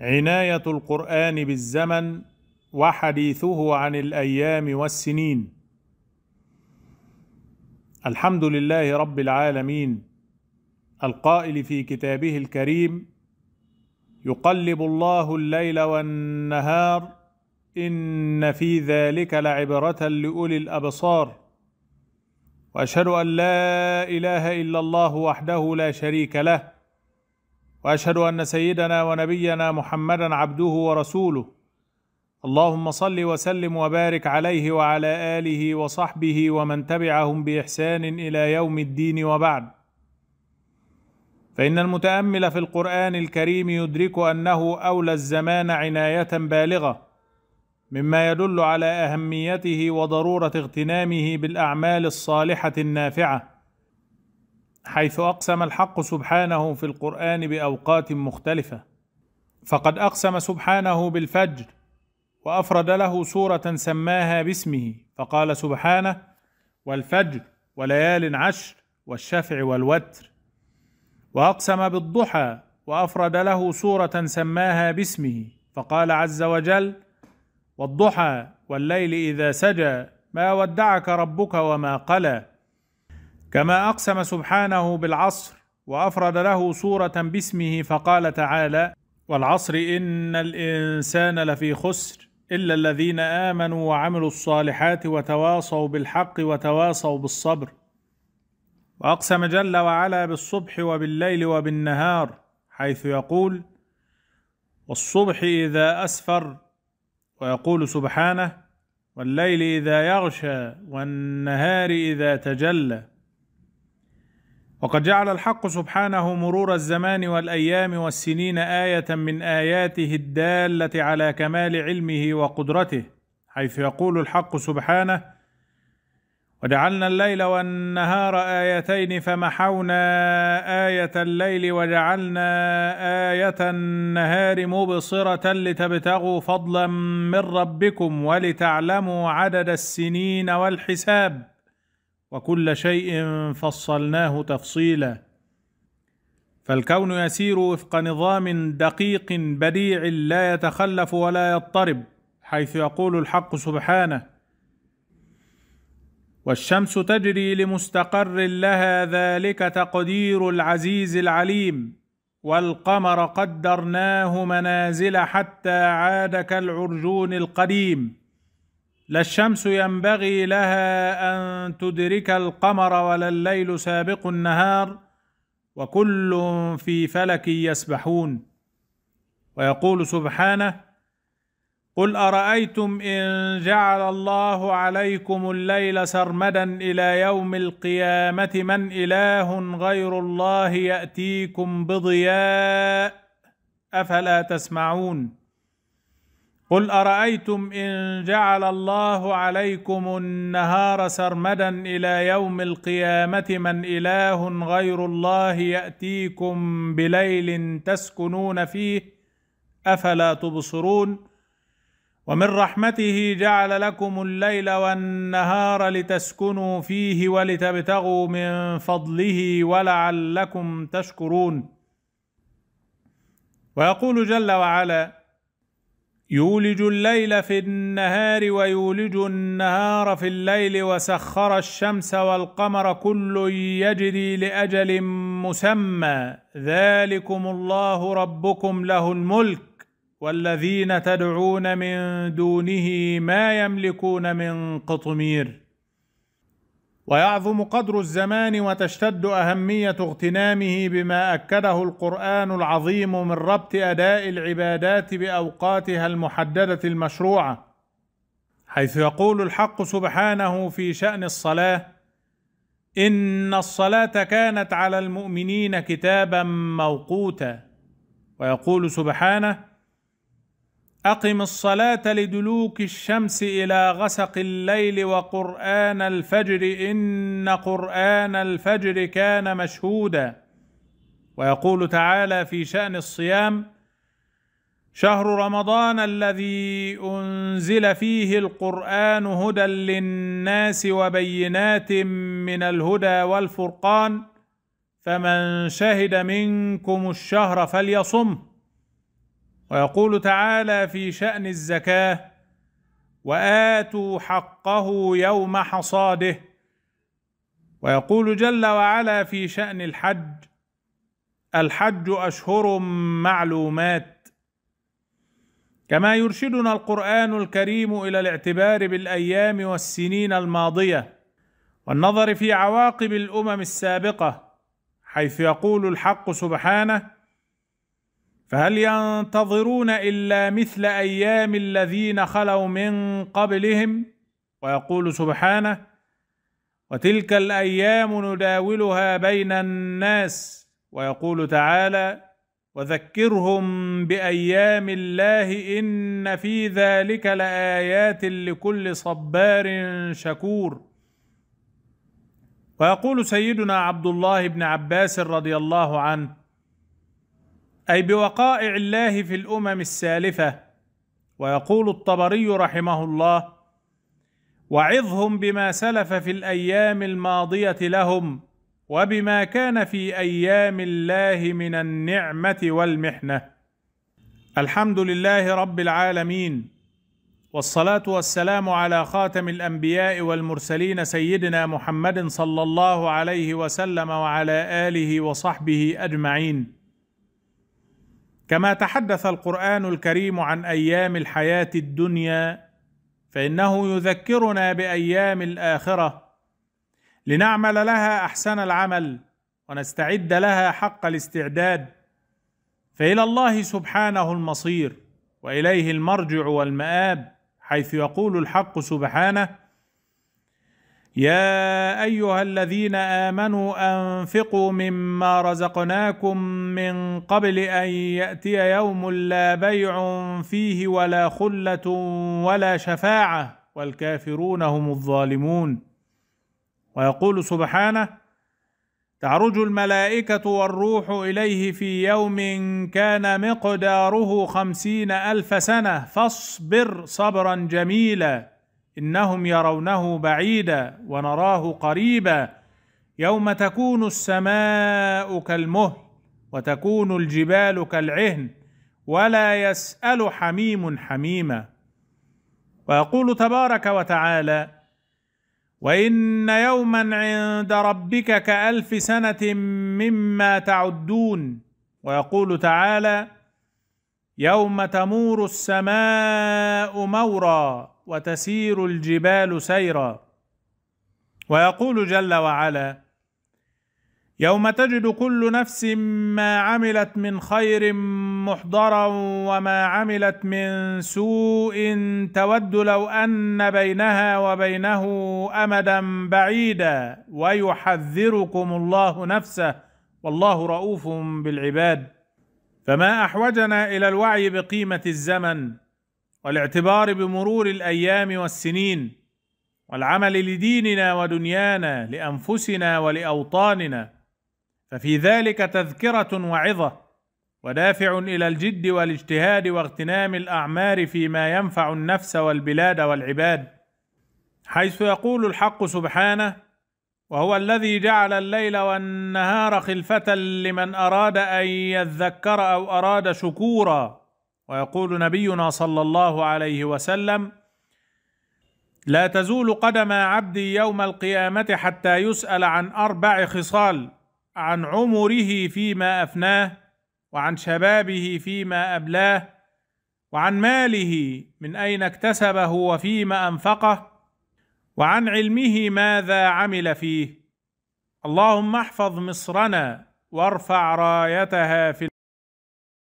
عنايه القران بالزمن وحديثه عن الايام والسنين الحمد لله رب العالمين القائل في كتابه الكريم يقلب الله الليل والنهار ان في ذلك لعبره لاولي الابصار واشهد ان لا اله الا الله وحده لا شريك له واشهد ان سيدنا ونبينا محمدا عبده ورسوله اللهم صل وسلم وبارك عليه وعلى اله وصحبه ومن تبعهم باحسان الى يوم الدين وبعد فان المتامل في القران الكريم يدرك انه اولى الزمان عنايه بالغه مما يدل على اهميته وضروره اغتنامه بالاعمال الصالحه النافعه حيث اقسم الحق سبحانه في القران باوقات مختلفه فقد اقسم سبحانه بالفجر وافرد له سوره سماها باسمه فقال سبحانه والفجر وليال عشر والشفع والوتر واقسم بالضحى وافرد له سوره سماها باسمه فقال عز وجل والضحى والليل اذا سجى ما ودعك ربك وما قلى كما اقسم سبحانه بالعصر وافرد له صوره باسمه فقال تعالى والعصر ان الانسان لفي خسر الا الذين امنوا وعملوا الصالحات وتواصوا بالحق وتواصوا بالصبر واقسم جل وعلا بالصبح وبالليل وبالنهار حيث يقول والصبح اذا اسفر ويقول سبحانه والليل اذا يغشى والنهار اذا تجلى وقد جعل الحق سبحانه مرور الزمان والايام والسنين ايه من اياته الداله على كمال علمه وقدرته حيث يقول الحق سبحانه وجعلنا الليل والنهار ايتين فمحونا ايه الليل وجعلنا ايه النهار مبصره لتبتغوا فضلا من ربكم ولتعلموا عدد السنين والحساب وكل شيء فصلناه تفصيلا فالكون يسير وفق نظام دقيق بديع لا يتخلف ولا يضطرب حيث يقول الحق سبحانه والشمس تجري لمستقر لها ذلك تقدير العزيز العليم والقمر قدرناه منازل حتى عاد كالعرجون القديم لا الشمس ينبغي لها ان تدرك القمر ولا الليل سابق النهار وكل في فلك يسبحون ويقول سبحانه قل ارايتم ان جعل الله عليكم الليل سرمدا الى يوم القيامه من اله غير الله ياتيكم بضياء افلا تسمعون قل ارايتم ان جعل الله عليكم النهار سرمدا الى يوم القيامه من اله غير الله ياتيكم بليل تسكنون فيه افلا تبصرون ومن رحمته جعل لكم الليل والنهار لتسكنوا فيه ولتبتغوا من فضله ولعلكم تشكرون ويقول جل وعلا يولج الليل في النهار ويولج النهار في الليل وسخر الشمس والقمر كل يجري لاجل مسمى ذلكم الله ربكم له الملك والذين تدعون من دونه ما يملكون من قطمير ويعظم قدر الزمان وتشتد اهميه اغتنامه بما اكده القران العظيم من ربط اداء العبادات باوقاتها المحدده المشروعه حيث يقول الحق سبحانه في شان الصلاه ان الصلاه كانت على المؤمنين كتابا موقوتا ويقول سبحانه اقم الصلاه لدلوك الشمس الى غسق الليل وقران الفجر ان قران الفجر كان مشهودا ويقول تعالى في شان الصيام شهر رمضان الذي انزل فيه القران هدى للناس وبينات من الهدى والفرقان فمن شهد منكم الشهر فليصمه ويقول تعالى في شأن الزكاة: وآتوا حقه يوم حصاده ويقول جل وعلا في شأن الحج: الحج أشهر معلومات كما يرشدنا القرآن الكريم إلى الاعتبار بالأيام والسنين الماضية والنظر في عواقب الأمم السابقة حيث يقول الحق سبحانه فهل ينتظرون الا مثل ايام الذين خلوا من قبلهم ويقول سبحانه وتلك الايام نداولها بين الناس ويقول تعالى وذكرهم بايام الله ان في ذلك لايات لكل صبار شكور ويقول سيدنا عبد الله بن عباس رضي الله عنه اي بوقائع الله في الامم السالفه ويقول الطبري رحمه الله وعظهم بما سلف في الايام الماضيه لهم وبما كان في ايام الله من النعمه والمحنه الحمد لله رب العالمين والصلاه والسلام على خاتم الانبياء والمرسلين سيدنا محمد صلى الله عليه وسلم وعلى اله وصحبه اجمعين كما تحدث القران الكريم عن ايام الحياه الدنيا فانه يذكرنا بايام الاخره لنعمل لها احسن العمل ونستعد لها حق الاستعداد فالى الله سبحانه المصير واليه المرجع والمآب حيث يقول الحق سبحانه يا ايها الذين امنوا انفقوا مما رزقناكم من قبل ان ياتي يوم لا بيع فيه ولا خله ولا شفاعه والكافرون هم الظالمون ويقول سبحانه تعرج الملائكه والروح اليه في يوم كان مقداره خمسين الف سنه فاصبر صبرا جميلا انهم يرونه بعيدا ونراه قريبا يوم تكون السماء كالمهل وتكون الجبال كالعهن ولا يسال حميم حميما ويقول تبارك وتعالى وان يوما عند ربك كالف سنه مما تعدون ويقول تعالى يوم تمور السماء مورا وتسير الجبال سيرا ويقول جل وعلا يوم تجد كل نفس ما عملت من خير محضرا وما عملت من سوء تود لو ان بينها وبينه امدا بعيدا ويحذركم الله نفسه والله رؤوف بالعباد فما احوجنا الى الوعي بقيمه الزمن والاعتبار بمرور الايام والسنين والعمل لديننا ودنيانا لانفسنا ولاوطاننا ففي ذلك تذكره وعظه ودافع الى الجد والاجتهاد واغتنام الاعمار فيما ينفع النفس والبلاد والعباد حيث يقول الحق سبحانه وهو الذي جعل الليل والنهار خلفة لمن أراد أن يذكر أو أراد شكورا ويقول نبينا صلى الله عليه وسلم لا تزول قدم عبدي يوم القيامة حتى يسأل عن أربع خصال عن عمره فيما أفناه وعن شبابه فيما أبلاه وعن ماله من أين اكتسبه وفيما أنفقه وعن علمه ماذا عمل فيه اللهم احفظ مصرنا وارفع رايتها في